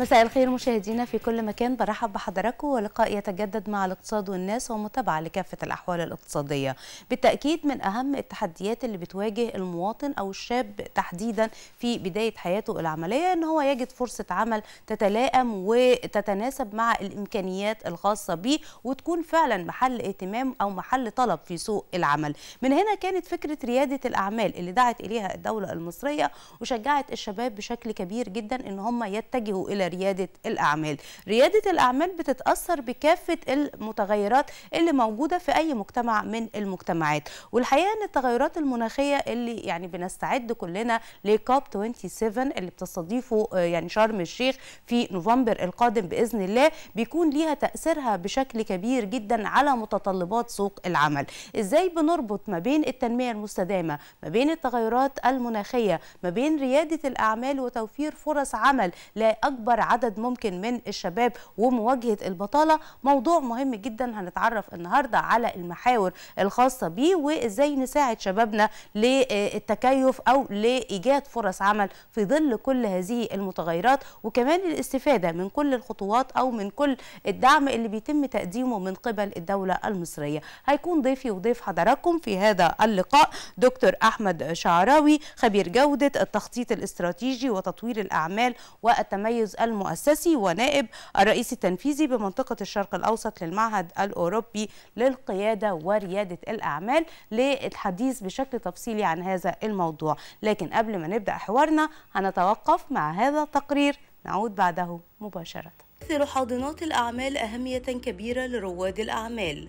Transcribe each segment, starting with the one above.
مساء الخير مشاهدينا في كل مكان برحب بحضراتكم ولقاء يتجدد مع الاقتصاد والناس ومتابعة لكافة الأحوال الاقتصادية بالتأكيد من أهم التحديات اللي بتواجه المواطن أو الشاب تحديدا في بداية حياته العملية أن هو يجد فرصة عمل تتلائم وتتناسب مع الإمكانيات الخاصة به وتكون فعلا محل اهتمام أو محل طلب في سوق العمل من هنا كانت فكرة ريادة الأعمال اللي دعت إليها الدولة المصرية وشجعت الشباب بشكل كبير جدا أن هم يتجهوا إلى ريادة الأعمال ريادة الأعمال بتتأثر بكافة المتغيرات اللي موجودة في أي مجتمع من المجتمعات والحقيقة أن التغيرات المناخية اللي يعني بنستعد كلنا لكوب 27 اللي بتستضيفه آه، يعني شرم الشيخ في نوفمبر القادم بإذن الله بيكون ليها تأثيرها بشكل كبير جدا على متطلبات سوق العمل إزاي بنربط ما بين التنمية المستدامة ما بين التغيرات المناخية ما بين ريادة الأعمال وتوفير فرص عمل لأكبر أكبر عدد ممكن من الشباب ومواجهة البطالة موضوع مهم جدا هنتعرف النهاردة على المحاور الخاصة بيه وإزاي نساعد شبابنا للتكيف أو لإيجاد فرص عمل في ظل كل هذه المتغيرات وكمان الاستفادة من كل الخطوات أو من كل الدعم اللي بيتم تقديمه من قبل الدولة المصرية هيكون ضيفي وضيف حضراتكم في هذا اللقاء دكتور أحمد شعراوي خبير جودة التخطيط الاستراتيجي وتطوير الأعمال والتميز المؤسسي ونائب الرئيس التنفيذي بمنطقة الشرق الأوسط للمعهد الأوروبي للقيادة وريادة الأعمال للحديث بشكل تفصيلي عن هذا الموضوع لكن قبل ما نبدأ حوارنا هنتوقف مع هذا التقرير نعود بعده مباشرة تمثل حاضنات الأعمال أهمية كبيرة لرواد الأعمال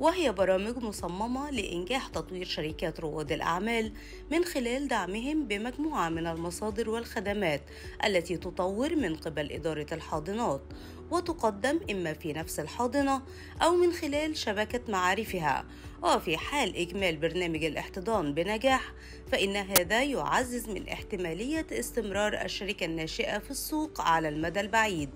وهي برامج مصممة لإنجاح تطوير شركات رواد الأعمال من خلال دعمهم بمجموعة من المصادر والخدمات التي تطور من قبل إدارة الحاضنات وتقدم إما في نفس الحاضنة أو من خلال شبكة معارفها وفي حال إكمال برنامج الاحتضان بنجاح فإن هذا يعزز من احتمالية استمرار الشركة الناشئة في السوق على المدى البعيد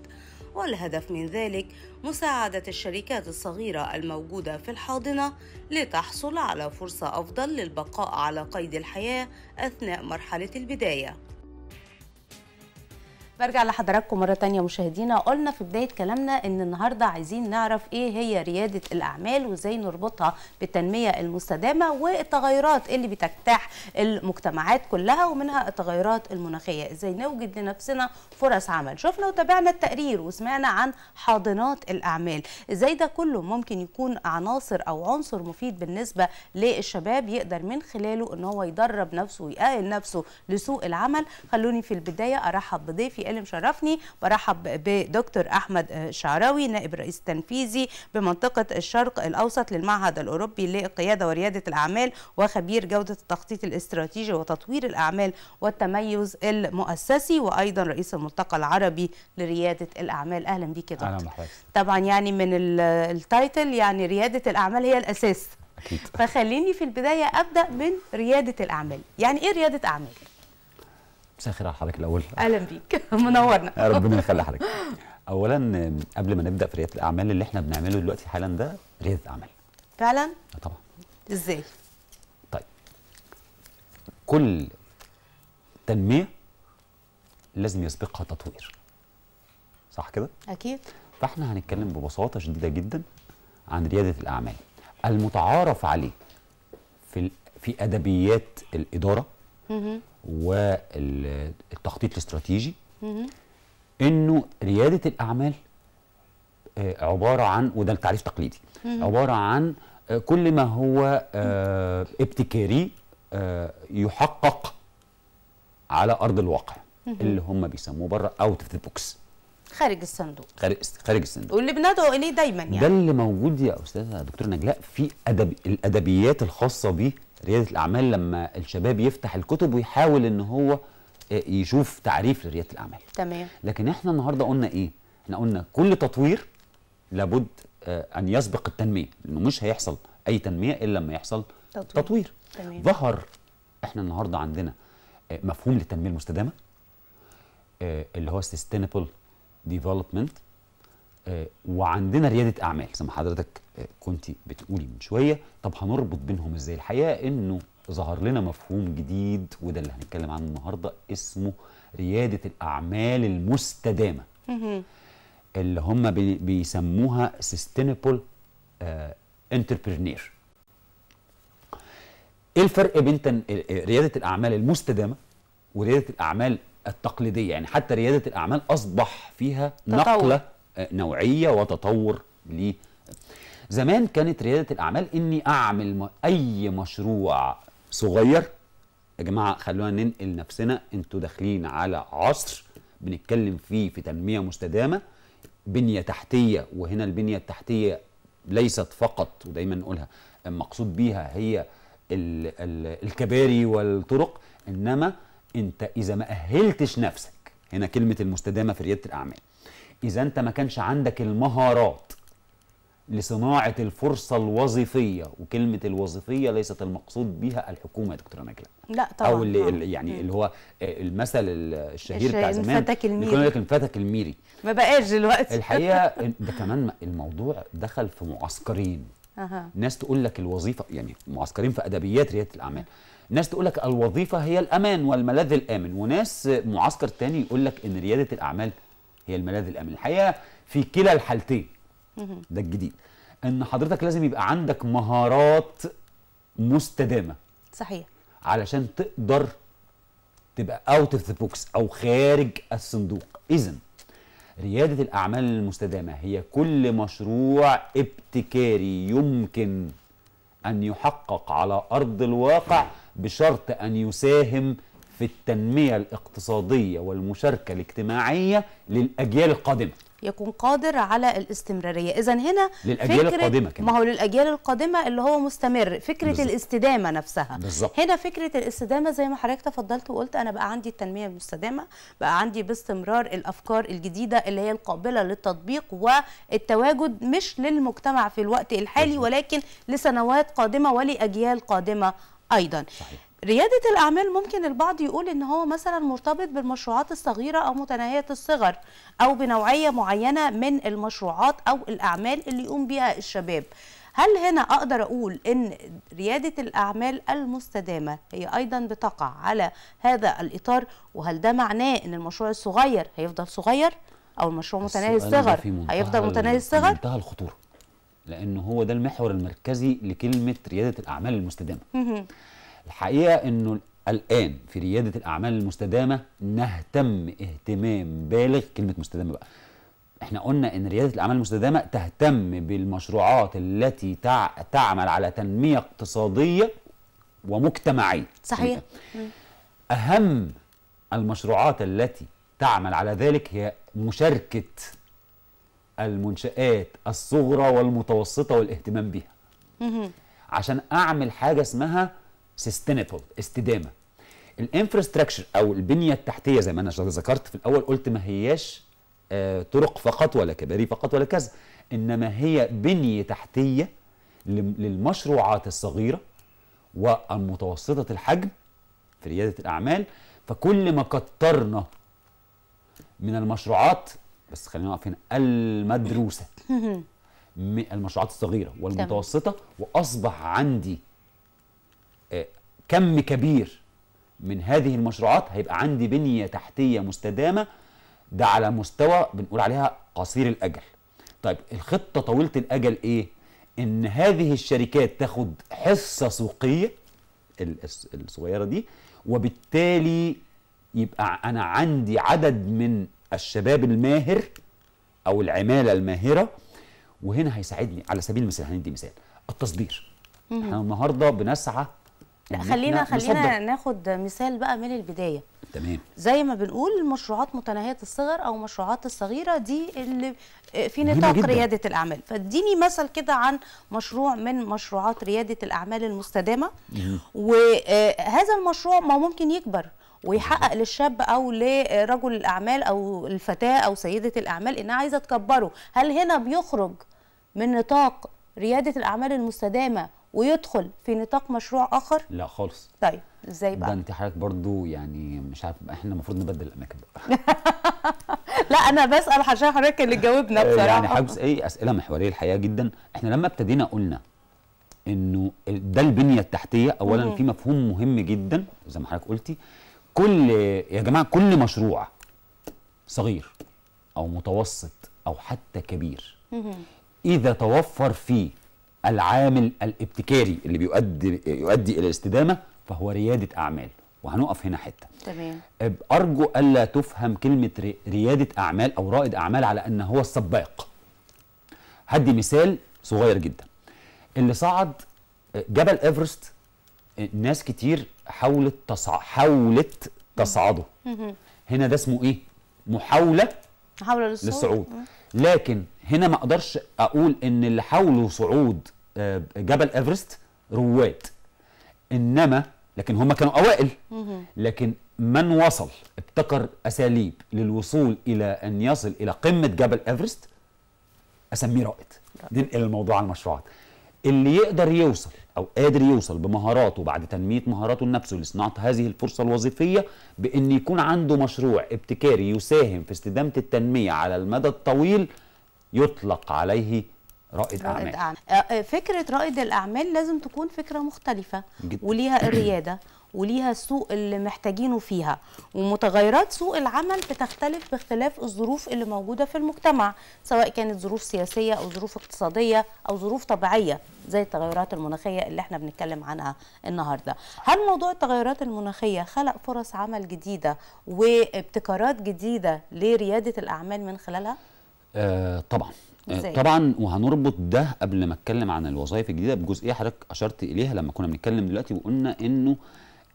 والهدف من ذلك مساعدة الشركات الصغيرة الموجودة في الحاضنة لتحصل على فرصة أفضل للبقاء على قيد الحياة أثناء مرحلة البداية. برجع لحضراتكم مرة تانية مشاهدينا قلنا في بداية كلامنا ان النهاردة عايزين نعرف ايه هي ريادة الاعمال وازاي نربطها بالتنمية المستدامة والتغيرات اللي بتجتاح المجتمعات كلها ومنها التغيرات المناخية ازاي نوجد لنفسنا فرص عمل شفنا وتابعنا التقرير وسمعنا عن حاضنات الاعمال ازاي ده كله ممكن يكون عناصر او عنصر مفيد بالنسبة للشباب يقدر من خلاله ان هو يدرب نفسه ويأهل نفسه لسوق العمل خلوني في البداية ارحب بضيفي اللي مشرفني برحب بدكتور احمد شعراوي نائب الرئيس التنفيذي بمنطقه الشرق الاوسط للمعهد الاوروبي للقياده ورياده الاعمال وخبير جوده التخطيط الاستراتيجي وتطوير الاعمال والتميز المؤسسي وايضا رئيس الملتقى العربي لرياده الاعمال اهلا بيك يا دكتور طبعا يعني من التايتل يعني رياده الاعمال هي الاساس أكيد. فخليني في البدايه ابدا من رياده الاعمال يعني ايه رياده اعمال مساء الخير على حضرتك الاول اهلا بيك منورنا ربنا يخلي حضرتك اولا قبل ما نبدا في رياده الاعمال اللي احنا بنعمله دلوقتي حالا ده رياده اعمال فعلا آه، طبعا ازاي طيب كل تنميه لازم يسبقها تطوير صح كده اكيد فاحنا هنتكلم ببساطه شديده جدا عن رياده الاعمال المتعارف عليه في في ادبيات الاداره والتخطيط الاستراتيجي انه رياده الاعمال آه، عباره عن وده التعريف تقليدي عباره عن آه، كل ما هو آه، ابتكاري يحقق على ارض الواقع اللي هم بيسموه بره اوت اوف ذا بوكس خارج الصندوق خارج خارج الصندوق واللي بندعو اليه دايما يعني ده اللي موجود يا استاذه دكتور نجلاء في أدب الادبيات الخاصه بيه رياده الاعمال لما الشباب يفتح الكتب ويحاول ان هو آه، يشوف تعريف لرياده الاعمال تمام لكن احنا النهارده قلنا ايه احنا قلنا كل تطوير لابد آه، ان يسبق التنميه لانه مش هيحصل اي تنميه الا لما يحصل تطوير, تطوير. تمام. ظهر احنا النهارده عندنا آه، مفهوم للتنميه المستدامه اللي هو sustainable development آه، وعندنا رياده اعمال زي ما حضرتك آه، كنت بتقولي من شويه طب هنربط بينهم ازاي الحقيقه انه ظهر لنا مفهوم جديد وده اللي هنتكلم عنه النهارده اسمه رياده الاعمال المستدامه اللي هم بيسموها سستينبل انتربرينير آه، ايه الفرق بين رياده الاعمال المستدامه ورياده الاعمال التقليديه يعني حتى رياده الاعمال اصبح فيها تطور. نقله نوعيه وتطور ليه زمان كانت رياده الاعمال اني اعمل اي مشروع صغير يا جماعه خلونا ننقل نفسنا انتوا داخلين على عصر بنتكلم فيه في تنميه مستدامه بنيه تحتيه وهنا البنيه التحتيه ليست فقط ودايما نقولها المقصود بيها هي الكباري والطرق انما انت اذا ما اهلتش نفسك هنا كلمه المستدامه في رياده الاعمال اذا انت ما كانش عندك المهارات لصناعه الفرصه الوظيفيه وكلمه الوظيفيه ليست المقصود بها الحكومه يا دكتوره نجله لا طبعا او اللي طبعا. يعني مم. اللي هو آه، المثل الشهير بتاع زمان انفتك الميري انفتك الميري ما بقاش دلوقتي الحقيقه ده كمان الموضوع دخل في معسكرين أه. ناس تقول لك الوظيفه يعني معسكرين في ادبيات رياده الاعمال ناس تقول لك الوظيفه هي الامان والملاذ الامن وناس معسكر تاني يقول لك ان رياده الاعمال هي الملاذ الامن الحقيقه في كلا الحالتين ده الجديد ان حضرتك لازم يبقى عندك مهارات مستدامه صحيح علشان تقدر تبقى اوت اوف ذا بوكس او خارج الصندوق اذا رياده الاعمال المستدامه هي كل مشروع ابتكاري يمكن ان يحقق على ارض الواقع بشرط ان يساهم في التنمية الاقتصادية والمشاركة الاجتماعية للأجيال القادمة يكون قادر على الاستمرارية إذا هنا للأجيال القادمة كمان. ما هو للأجيال القادمة اللي هو مستمر فكرة بالزبط. الاستدامة نفسها بالزبط. هنا فكرة الاستدامة زي ما حضرتك تفضلت وقلت أنا بقى عندي التنمية المستدامة بقى عندي باستمرار الأفكار الجديدة اللي هي القابلة للتطبيق والتواجد مش للمجتمع في الوقت الحالي بالزبط. ولكن لسنوات قادمة ولأجيال قادمة أيضا صحيح. ريادة الأعمال ممكن البعض يقول إن هو مثلا مرتبط بالمشروعات الصغيرة أو متناهية الصغر أو بنوعية معينة من المشروعات أو الأعمال اللي يقوم بها الشباب هل هنا أقدر أقول إن ريادة الأعمال المستدامة هي أيضا بتقع على هذا الإطار وهل ده معناه إن المشروع الصغير هيفضل صغير أو المشروع متناهي الصغر هيفضل متناهي الصغر؟ منتهى الخطورة لأن هو ده المحور المركزي لكلمة ريادة الأعمال المستدامة الحقيقه انه الان في رياده الاعمال المستدامه نهتم اهتمام بالغ كلمه مستدامه بقى احنا قلنا ان رياده الاعمال المستدامه تهتم بالمشروعات التي تع... تعمل على تنميه اقتصاديه ومجتمعيه صحيح اهم المشروعات التي تعمل على ذلك هي مشاركه المنشآت الصغرى والمتوسطة والاهتمام بها عشان أعمل حاجة اسمها سستينبل استدامه الانفراستراكشر او البنيه التحتيه زي ما انا ذكرت في الاول قلت ما هياش آه، طرق فقط ولا كباري فقط ولا كذا انما هي بنيه تحتيه للمشروعات الصغيره والمتوسطه الحجم في رياده الاعمال فكل ما كترنا من المشروعات بس خلينا نقف هنا المدروسه المشروعات الصغيره والمتوسطه واصبح عندي آه، كم كبير من هذه المشروعات هيبقى عندي بنية تحتية مستدامة ده على مستوى بنقول عليها قصير الأجل طيب الخطة طويلة الأجل إيه؟ إن هذه الشركات تاخد حصة سوقية الصغيرة دي وبالتالي يبقى أنا عندي عدد من الشباب الماهر أو العمالة الماهرة وهنا هيساعدني على سبيل المثال هندي مثال التصدير احنا النهارده بنسعى لا خلينا خلينا ناخد مثال بقى من البدايه تمام زي ما بنقول المشروعات متناهيه الصغر او المشروعات الصغيره دي اللي آه، في نطاق رياده الاعمال فاديني مثل كده عن مشروع من مشروعات رياده الاعمال المستدامه وهذا آه، المشروع ما ممكن يكبر ويحقق للشاب او لرجل الاعمال او الفتاه او سيده الاعمال انها عايزه تكبره هل هنا بيخرج من نطاق رياده الاعمال المستدامه ويدخل في نطاق مشروع اخر لا خالص طيب ازاي بقى ده انت حضرتك برضو يعني مش عارف احنا المفروض نبدل الاماكن بقى لا انا بسال عشان حضرتك اللي جاوبنا آه، يعني بصراحه يعني حاجز ايه اسئله محوريه الحقيقه جدا احنا لما ابتدينا قلنا انه ده البنيه التحتيه اولا في مفهوم مهم جدا زي ما حضرتك قلتي كل يا جماعه كل مشروع صغير او متوسط او حتى كبير اذا توفر فيه العامل الابتكاري اللي بيؤدي يؤدي الى الاستدامه فهو رياده اعمال وهنقف هنا حته تمام ارجو الا تفهم كلمه رياده اعمال او رائد اعمال على ان هو السباق هدي مثال صغير جدا اللي صعد جبل ايفرست ناس كتير حاولت تصع... حاولت تصعده هنا ده اسمه ايه محاوله محاوله للصعود لكن هنا ما اقدرش اقول ان اللي حاولوا صعود آه، جبل ايفرست رواد انما لكن هم كانوا اوائل لكن من وصل ابتكر اساليب للوصول الى ان يصل الى قمه جبل ايفرست اسميه رائد ننقل الموضوع على المشروعات اللي يقدر يوصل او قادر يوصل بمهاراته بعد تنميه مهاراته لنفسه لصناعه هذه الفرصه الوظيفيه بان يكون عنده مشروع ابتكاري يساهم في استدامه التنميه على المدى الطويل يطلق عليه رائد, رائد أعمال. أعمال فكرة رائد الأعمال لازم تكون فكرة مختلفة جدا. وليها الريادة وليها السوق اللي محتاجينه فيها ومتغيرات سوق العمل بتختلف باختلاف الظروف اللي موجودة في المجتمع سواء كانت ظروف سياسية أو ظروف اقتصادية أو ظروف طبيعية زي التغيرات المناخية اللي احنا بنتكلم عنها النهاردة هل موضوع التغيرات المناخية خلق فرص عمل جديدة وابتكارات جديدة لريادة الأعمال من خلالها؟ آه طبعا آه، زي. طبعا وهنربط ده قبل ما اتكلم عن الوظائف الجديده بجزئيه حضرتك اشرت اليها لما كنا بنتكلم دلوقتي وقلنا انه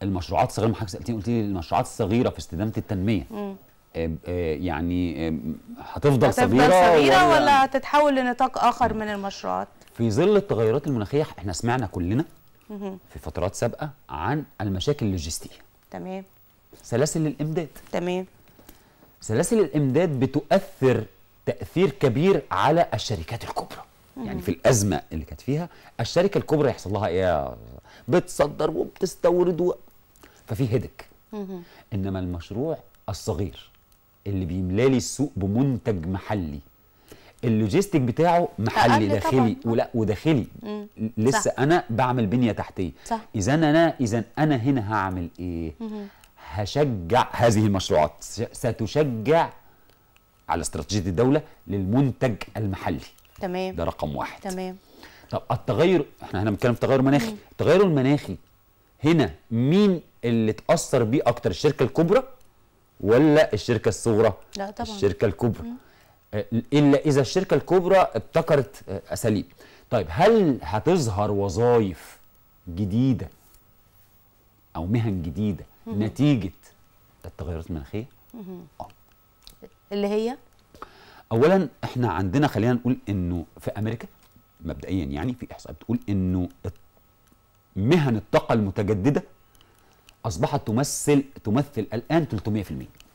المشروعات الصغيره ما حضرتك سالتني قلت لي المشروعات الصغيره في استدامه التنميه م. آه، آه، يعني هتفضل صغيره صغيره ولا, ولا هتتحول لنطاق اخر من المشروعات في ظل التغيرات المناخيه احنا سمعنا كلنا في فترات سابقه عن المشاكل اللوجستيه تمام سلاسل الامداد تمام سلاسل الامداد بتؤثر تاثير كبير على الشركات الكبرى يعني في الازمه اللي كانت فيها الشركه الكبرى يحصل لها ايه بتصدر وبتستورد و... ففي هدك انما المشروع الصغير اللي لي السوق بمنتج محلي اللوجيستيك بتاعه محلي داخلي طبعًا. ولا وداخلي لسه صح. انا بعمل بنيه تحتيه اذا انا اذا انا هنا هعمل ايه مم. هشجع هذه المشروعات ستشجع على استراتيجيه الدوله للمنتج المحلي تمام ده رقم واحد تمام طب التغير احنا هنا بنتكلم في تغير مناخي التغير المناخي هنا مين اللي تاثر بيه اكتر الشركه الكبرى ولا الشركه الصغرى لا طبعا الشركه الكبرى مم. الا اذا الشركه الكبرى ابتكرت آه، اساليب طيب هل هتظهر وظائف جديده او مهن جديده مم. نتيجه التغيرات المناخيه اه اللي هي اولا احنا عندنا خلينا نقول انه في امريكا مبدئيا يعني في احصاء بتقول انه مهن الطاقه المتجدده اصبحت تمثل تمثل الان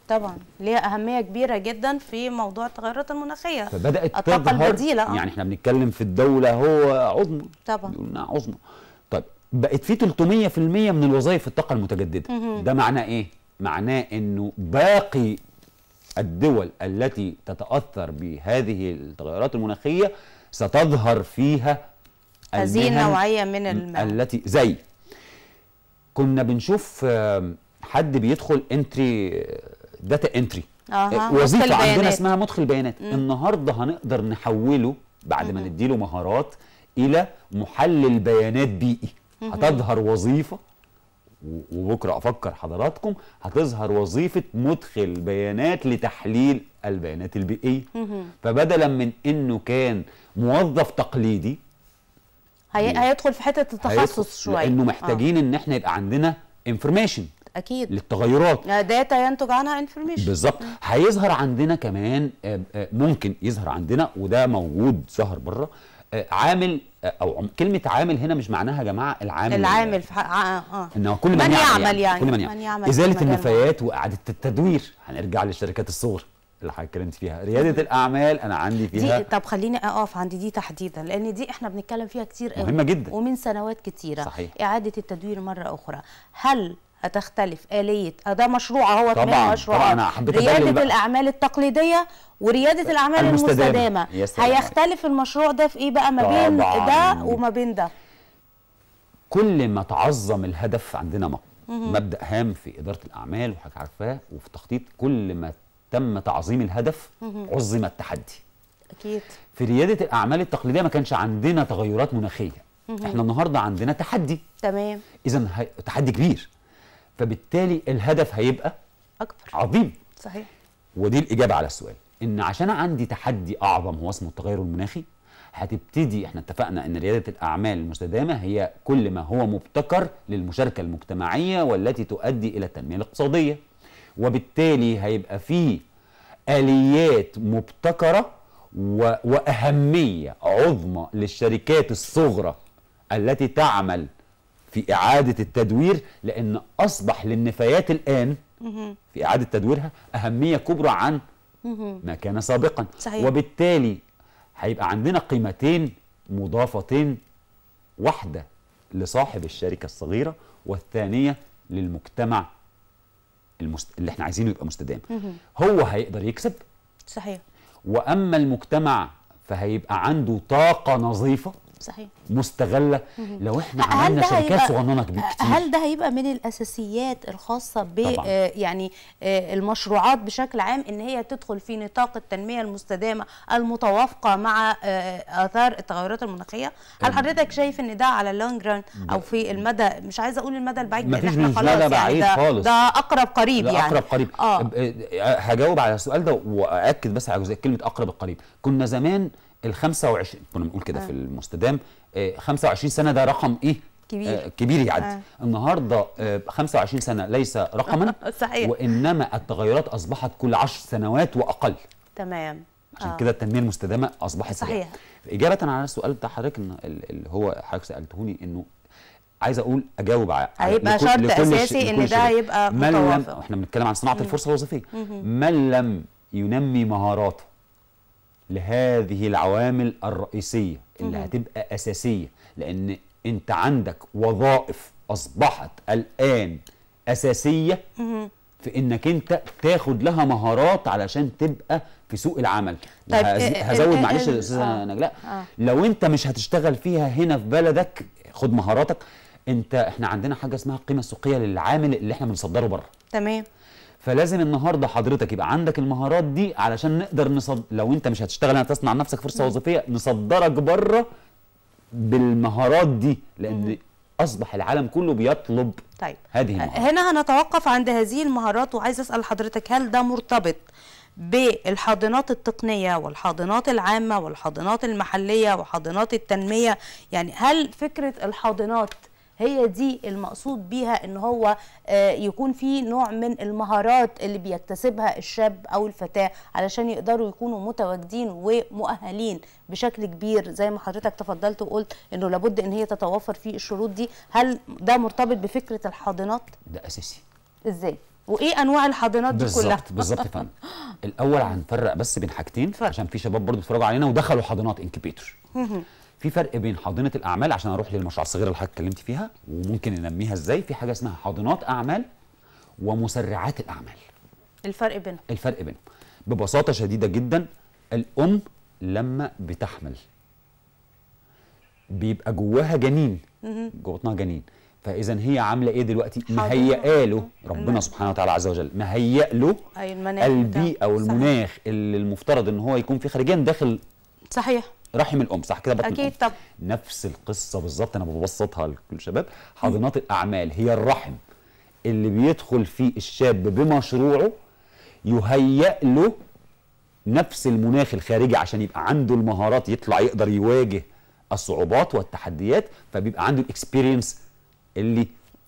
300% طبعا ليها اهميه كبيره جدا في موضوع التغيرات المناخيه فبدات الطاقه البديله آه. يعني احنا بنتكلم في الدوله هو عظمى طبعا عظمى طيب بقت في 300% من الوظائف الطاقه المتجدده ده معناه ايه معناه انه باقي الدول التي تتأثر بهذه التغيرات المناخية ستظهر فيها هذه النوعية من الماء التي زي كنا بنشوف حد بيدخل انتري داتا انتري آه. آه، وظيفة عندنا اسمها مدخل بيانات م. النهاردة هنقدر نحوله بعد ما نديله مهارات إلى محلل بيانات بيئي هتظهر وظيفة وبكره افكر حضراتكم هتظهر وظيفه مدخل بيانات لتحليل البيانات البيئيه فبدلا من انه كان موظف تقليدي هي... هيدخل في حته التخصص شويه لانه آه. محتاجين آه. ان احنا يبقى عندنا انفورميشن اكيد للتغيرات داتا آه، ينتج عنها انفورميشن بالظبط هيظهر عندنا كمان آه، ممكن يظهر عندنا وده موجود ظهر بره عامل او كلمه عامل هنا مش معناها يا جماعه العامل العامل في حق اه انه كل من, من يعمل, يعمل يعني, يعني، كل من يعمل, من يعمل ازاله النفايات واعاده التدوير هنرجع للشركات الصغرى اللي اتكلمت فيها رياده الاعمال انا عندي فيها دي طب خليني اقف عند دي تحديدا لان دي احنا بنتكلم فيها كتير قوي مهمه جدا ومن سنوات كتيره صحيح. اعاده التدوير مره اخرى هل هتختلف آلية ده مشروع اهو طبعا مشروع طبعا أنا ريادة الأعمال التقليدية وريادة الأعمال المستدامة, المستدامة. هيختلف المشروع ده في إيه بقى ما بين ده وما بين ده كل ما تعظم الهدف عندنا مبدا هام في اداره الاعمال وحضرتك عارفاه وفي التخطيط كل ما تم تعظيم الهدف عظم التحدي اكيد في رياده الاعمال التقليديه ما كانش عندنا تغيرات مناخيه احنا النهارده عندنا تحدي تمام اذا تحدي كبير فبالتالي الهدف هيبقى اكبر عظيم صحيح ودي الاجابه على السؤال ان عشان عندي تحدي اعظم هو اسمه التغير المناخي هتبتدي احنا اتفقنا ان رياده الاعمال المستدامه هي كل ما هو مبتكر للمشاركه المجتمعيه والتي تؤدي الى التنميه الاقتصاديه وبالتالي هيبقى في اليات مبتكره و... واهميه عظمى للشركات الصغرى التي تعمل في إعادة التدوير لأن أصبح للنفايات الآن في إعادة تدويرها أهمية كبرى عن ما كان سابقا صحيح. وبالتالي هيبقى عندنا قيمتين مضافتين واحدة لصاحب الشركة الصغيرة والثانية للمجتمع المست... اللي احنا عايزينه يبقى مستدام هو هيقدر يكسب صحيح وأما المجتمع فهيبقى عنده طاقة نظيفة صحيح مستغله لو احنا عملنا شركات صغننه كبير كتير هل ده هيبقى من الاساسيات الخاصه ب آه، يعني آه، المشروعات بشكل عام ان هي تدخل في نطاق التنميه المستدامه المتوافقه مع آه، اثار التغيرات المناخيه هل حضرتك شايف ان ده على اللونج ران او في المدى مش عايزه اقول المدى البعيد لان احنا خلاص يعني ده, خالص. ده اقرب قريب يعني اقرب قريب آه. هجاوب على السؤال ده واكد بس على جزئيه كلمه اقرب القريب كنا زمان ال 25 كنا بنقول كده آه. في المستدام آه 25 سنه ده رقم ايه كبير آه كبير يعدي آه. النهارده آه 25 سنه ليس رقما صحيح وانما التغيرات اصبحت كل 10 سنوات واقل تمام عشان آه. كده التنميه المستدامه اصبحت صحيح اجابه على السؤال بتاع حضرتك اللي هو حضرتك سالتهوني انه عايز اقول اجاوب على هيبقى شرط اساسي ان ده يبقى متوافق احنا بنتكلم عن صناعه الفرصه الوظيفيه من لم ينمي مهاراته لهذه العوامل الرئيسية اللي هتبقى أساسية لأن أنت عندك وظائف أصبحت الآن أساسية في انك انت تاخد لها مهارات علشان تبقى في سوق العمل طيب آه، هزود آه، معلش لا آه، نجلاء لو انت مش هتشتغل فيها هنا في بلدك خد مهاراتك انت احنا عندنا حاجه اسمها القيمه السوقيه للعامل اللي احنا بنصدره بره تمام فلازم النهارده حضرتك يبقى عندك المهارات دي علشان نقدر نصد لو انت مش هتشتغل هتصنع نفسك فرصه مم. وظيفيه نصدرك بره بالمهارات دي لان مم. اصبح العالم كله بيطلب طيب. هذه المهارات هنا هنتوقف عند هذه المهارات وعايز اسال حضرتك هل ده مرتبط بالحاضنات التقنية والحاضنات العامة والحاضنات المحلية وحاضنات التنمية يعني هل فكرة الحاضنات هي دي المقصود بيها ان هو آه، يكون في نوع من المهارات اللي بيكتسبها الشاب او الفتاه علشان يقدروا يكونوا متواجدين ومؤهلين بشكل كبير زي ما حضرتك تفضلت وقلت انه لابد ان هي تتوفر فيه الشروط دي هل ده مرتبط بفكره الحاضنات ده اساسي ازاي وايه انواع الحاضنات دي كلها بالظبط بالظبط يا فندم الاول هنفرق بس بين حاجتين عشان في شباب برضه بيتفرجوا علينا ودخلوا حاضنات انكبيتور في فرق بين حاضنه الاعمال عشان اروح للمشروع الصغير اللي حضرتك اتكلمت فيها وممكن ننميها ازاي في حاجه اسمها حاضنات اعمال ومسرعات الاعمال الفرق بينهم الفرق بينهم ببساطه شديده جدا الام لما بتحمل بيبقى جواها جنين جوه بطنها جنين فاذا هي عامله ايه دلوقتي مهيئه له ربنا سبحانه وتعالى عز وجل مهيئ له البيئه والمناخ اللي المفترض ان هو يكون فيه خارجيا داخل صحيح رحم الام صح كده بطن اكيد طب نفس القصه بالظبط انا ببسطها لكل شباب حاضنات الاعمال هي الرحم اللي بيدخل فيه الشاب بمشروعه يهيئ له نفس المناخ الخارجي عشان يبقى عنده المهارات يطلع يقدر يواجه الصعوبات والتحديات فبيبقى عنده الاكسبيرينس اللي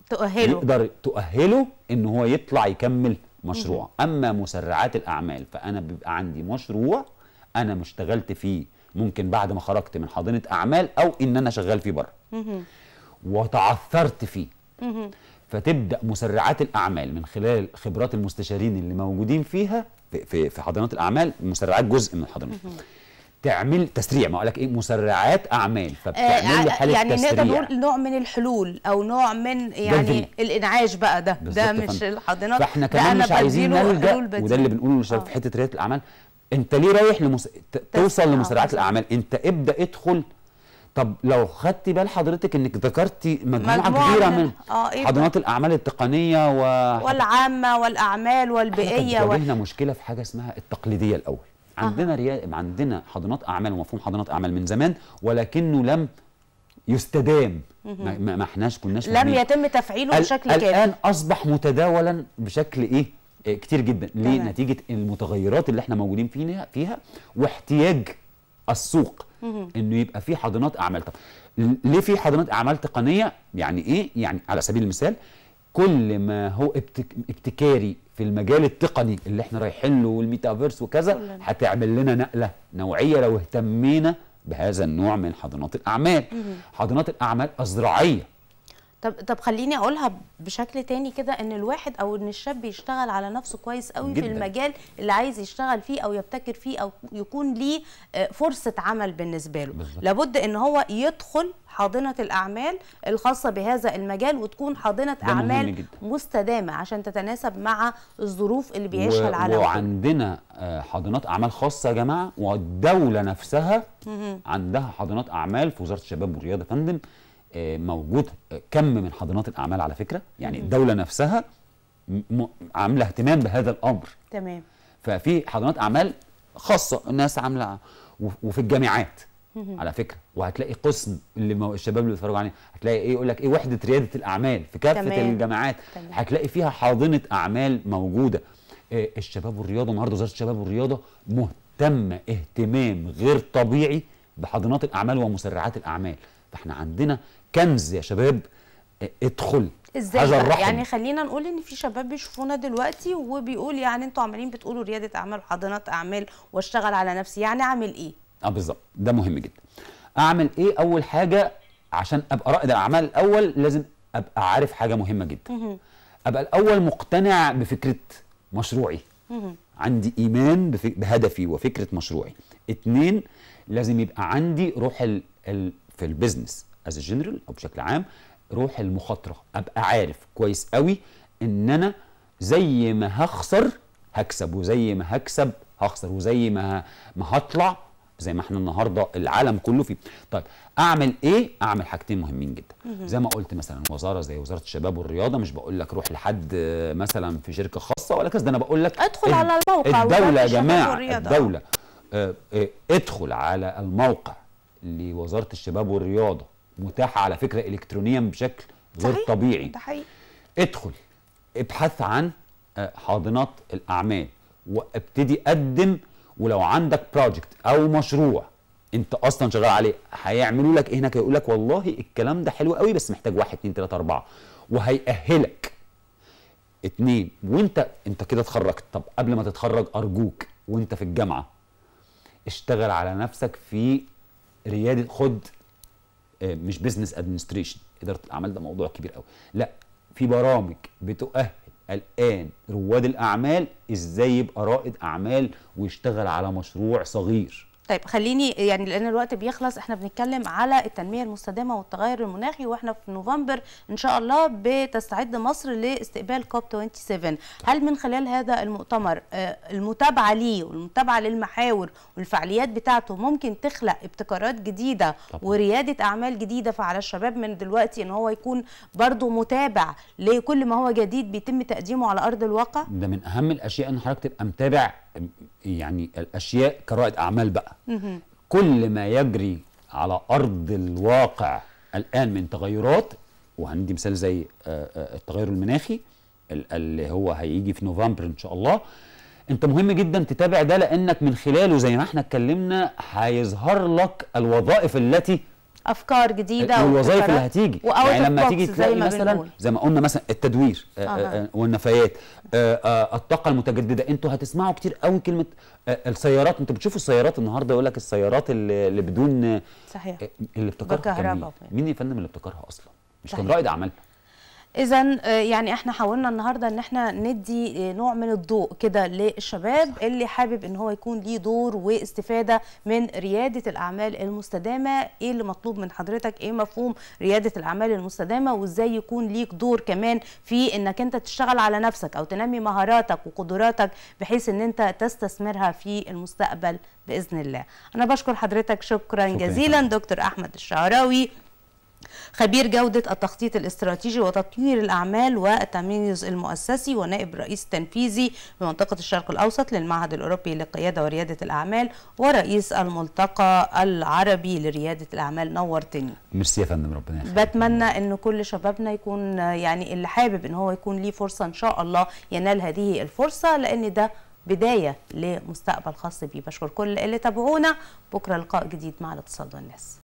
تؤهله يقدر تؤهله ان هو يطلع يكمل مشروع اما مسرعات الاعمال فانا بيبقى عندي مشروع انا ما اشتغلت فيه ممكن بعد ما خرجت من حاضنه اعمال او ان انا شغال فيه بره وتعثرت فيه فتبدا مسرعات الاعمال من خلال خبرات المستشارين اللي موجودين فيها في في حاضنات الاعمال مسرعات جزء من الحاضنة تعمل تسريع ما اقول لك ايه مسرعات اعمال فبتعمل آه، لي آه، حاله يعني تسريع يعني نقدر نقول نوع من الحلول او نوع من يعني الانعاش بقى ده ده مش الحاضنات فاحنا كمان مش عايزين نلجا وده اللي بنقوله آه. في حته رياده الاعمال انت ليه رايح لمس... توصل لمسرعات الاعمال انت ابدا ادخل طب لو خدتي بال حضرتك انك ذكرتي مجموعه, مجموعة كبيره من, من آه إيه حضانات الاعمال التقنيه و... والعامه والاعمال والبيئيه واجهنا و... مشكله في حاجه اسمها التقليديه الاول عندنا آه. ريا... عندنا حضانات اعمال ومفهوم حضانات اعمال من زمان ولكنه لم يستدام ما, ما احناش كناش لم يتم تفعيله بشكل كامل الان اصبح متداولا بشكل ايه آه، كتير جدا ليه تمام. نتيجه المتغيرات اللي احنا موجودين فينا فيها واحتياج السوق انه يبقى في حاضنات اعمال طب ليه في حاضنات اعمال تقنيه يعني ايه يعني على سبيل المثال كل ما هو ابتكاري في المجال التقني اللي احنا رايحين له والميتافيرس وكذا هتعمل لنا نقله نوعيه لو اهتمينا بهذا النوع من حاضنات الاعمال حاضنات الاعمال الزراعيه طب طب خليني اقولها بشكل تاني كده ان الواحد او ان الشاب يشتغل على نفسه كويس قوي جداً. في المجال اللي عايز يشتغل فيه او يبتكر فيه او يكون ليه آه، فرصه عمل بالنسبه له بالزبط. لابد ان هو يدخل حاضنه الاعمال الخاصه بهذا المجال وتكون حاضنه اعمال مستدامه عشان تتناسب مع الظروف اللي بيعيشها و... العالم وعندنا آه، حاضنات اعمال خاصه يا جماعه والدوله نفسها عندها حاضنات اعمال في وزاره الشباب والرياضه يا فندم آه، موجود آه، كم من حاضنات الاعمال على فكره يعني الدوله نفسها عامله اهتمام بهذا الامر تمام ففي حاضنات اعمال خاصه الناس عامله وفي الجامعات على فكره وهتلاقي قسم اللي مو... الشباب اللي بيتفرجوا عليه هتلاقي ايه يقول لك ايه وحده رياده الاعمال في كافه تمام. الجامعات تمام. هتلاقي فيها حاضنه اعمال موجوده إيه الشباب والرياضه النهارده وزاره الشباب والرياضه مهتمه اهتمام غير طبيعي بحاضنات الاعمال ومسرعات الاعمال فاحنا عندنا كنز يا شباب ادخل ازاي يعني خلينا نقول ان في شباب بيشوفونا دلوقتي وبيقول يعني انتوا عمالين بتقولوا رياده اعمال وحاضنات اعمال واشتغل على نفسي يعني اعمل ايه اه بالظبط ده مهم جدا اعمل ايه اول حاجه عشان ابقى رائد اعمال الاول لازم ابقى عارف حاجه مهمه جدا ابقى الاول مقتنع بفكره مشروعي عندي ايمان بهدفي وفكره مشروعي اثنين لازم يبقى عندي روح في البيزنس از جنرال او بشكل عام روح المخاطره ابقى عارف كويس قوي ان انا زي ما هخسر هكسب وزي ما هكسب هخسر وزي ما ما هطلع زي ما احنا النهارده العالم كله فيه طيب اعمل ايه اعمل حاجتين مهمين جدا زي ما قلت مثلا وزاره زي وزاره الشباب والرياضه مش بقول لك روح لحد مثلا في شركه خاصه ولا كذا ده انا بقول لك ادخل على الموقع الدوله يا جماعه الدوله آه، آه، ادخل على الموقع لوزاره الشباب والرياضه متاحه على فكره الكترونيا بشكل غير صحيح. طبيعي ده حقيقي ادخل ابحث عن آه، حاضنات الاعمال وابتدي قدم ولو عندك بروجكت او مشروع انت اصلا شغال عليه هيعملوا لك ايه هناك يقول لك والله الكلام ده حلو قوي بس محتاج واحد اتنين تلاته اربعه وهيأهلك اتنين وانت انت كده اتخرجت طب قبل ما تتخرج ارجوك وانت في الجامعه اشتغل على نفسك في رياده خد آه، مش بزنس ادمنستريشن اداره الاعمال ده موضوع كبير قوي لا في برامج بتؤهل الان رواد الاعمال ازاي يبقى رائد اعمال ويشتغل على مشروع صغير طيب خليني يعني لان الوقت بيخلص احنا بنتكلم على التنميه المستدامه والتغير المناخي واحنا في نوفمبر ان شاء الله بتستعد مصر لاستقبال كوب 27 هل من خلال هذا المؤتمر آه، المتابعه ليه والمتابعه للمحاور والفعاليات بتاعته ممكن تخلق ابتكارات جديده طبعا. ورياده اعمال جديده فعلى الشباب من دلوقتي ان هو يكون برضه متابع لكل ما هو جديد بيتم تقديمه على ارض الواقع ده من اهم الاشياء ان حضرتك تبقى متابع يعني الاشياء كرائد اعمال بقى كل ما يجري على ارض الواقع الان من تغيرات وهندي مثال زي آه، آه، التغير المناخي اللي هو هيجي في نوفمبر ان شاء الله انت مهم جدا تتابع ده لانك من خلاله زي ما احنا اتكلمنا هيظهر لك الوظائف التي افكار جديده آه، والوظائف اللي هتيجي يعني لما تيجي تلاقي زي مثلا بنقول. زي ما قلنا مثلا التدوير آه, آه،, آه، والنفايات آه الطاقه المتجدده انتوا هتسمعوا كتير قوي كلمه السيارات انتوا بتشوفوا السيارات النهارده يقول لك السيارات اللي بدون صحيح اللي ابتكرها مين يا فندم اللي ابتكرها اصلا مش صحيح. كان رائد اعمال اذا آه، يعني احنا حاولنا النهارده ان احنا ندي آه، نوع من الضوء كده للشباب اللي حابب ان هو يكون ليه دور واستفاده من رياده الاعمال المستدامه ايه اللي مطلوب من حضرتك ايه مفهوم رياده الاعمال المستدامه وازاي يكون ليك دور كمان في انك انت تشتغل على نفسك او تنمي مهاراتك وقدراتك بحيث ان انت تستثمرها في المستقبل باذن الله انا بشكر حضرتك شكرا, شكرا جزيلا دكتور احمد الشعراوي خبير جودة التخطيط الاستراتيجي وتطوير الأعمال والتميز المؤسسي ونائب رئيس تنفيذي بمنطقة الشرق الأوسط للمعهد الأوروبي للقيادة وريادة الأعمال ورئيس الملتقى العربي لريادة الأعمال نورتني ميرسي يا فندم ربنا يخليك بتمنى ان كل شبابنا يكون يعني اللي حابب ان هو يكون ليه فرصة ان شاء الله ينال هذه الفرصة لأن ده بداية لمستقبل خاص بيه بشكر كل اللي تابعونا بكرة لقاء جديد مع الاتصال والناس